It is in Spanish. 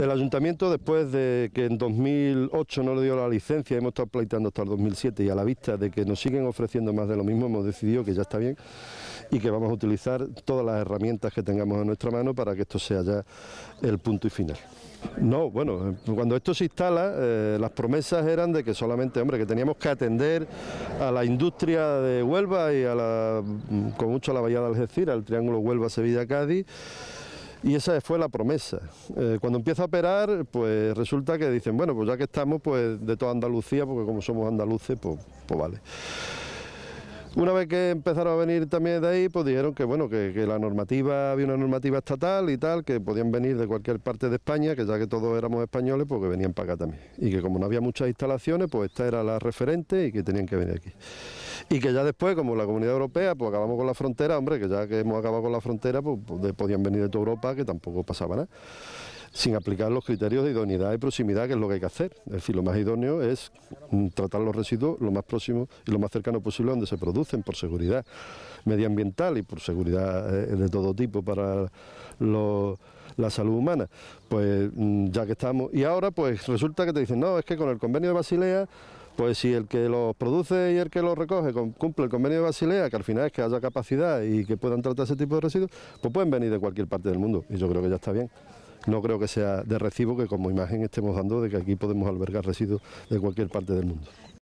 El ayuntamiento, después de que en 2008 no le dio la licencia, hemos estado pleitando hasta el 2007 y a la vista de que nos siguen ofreciendo más de lo mismo, hemos decidido que ya está bien y que vamos a utilizar todas las herramientas que tengamos en nuestra mano para que esto sea ya el punto y final. No, bueno, cuando esto se instala, eh, las promesas eran de que solamente, hombre, que teníamos que atender a la industria de Huelva y a la, mm, con mucho a la vallada de Algeciras, al triángulo Huelva-Sevilla-Cádiz, y esa fue la promesa. Eh, cuando empieza a operar, pues resulta que dicen, bueno, pues ya que estamos, pues de toda Andalucía, porque como somos andaluces, pues, pues vale. Una vez que empezaron a venir también de ahí, pues dijeron que bueno, que, la normativa, había una normativa estatal y tal, que podían venir de cualquier parte de España, que ya que todos éramos españoles, pues que venían para acá también. Y que como no había muchas instalaciones, pues esta era la referente y que tenían que venir aquí. Y que ya después, como la Comunidad Europea, pues acabamos con la frontera, hombre, que ya que hemos acabado con la frontera, pues, pues podían venir de toda Europa, que tampoco pasaba nada sin aplicar los criterios de idoneidad y proximidad, que es lo que hay que hacer. Es decir, lo más idóneo es mm, tratar los residuos lo más próximo y lo más cercano posible donde se producen, por seguridad medioambiental y por seguridad eh, de todo tipo para la salud humana. Pues mm, ya que estamos... Y ahora pues resulta que te dicen, no, es que con el convenio de Basilea, pues si el que los produce y el que los recoge cumple el convenio de Basilea, que al final es que haya capacidad y que puedan tratar ese tipo de residuos, pues pueden venir de cualquier parte del mundo. Y yo creo que ya está bien no creo que sea de recibo que como imagen estemos dando de que aquí podemos albergar residuos de cualquier parte del mundo.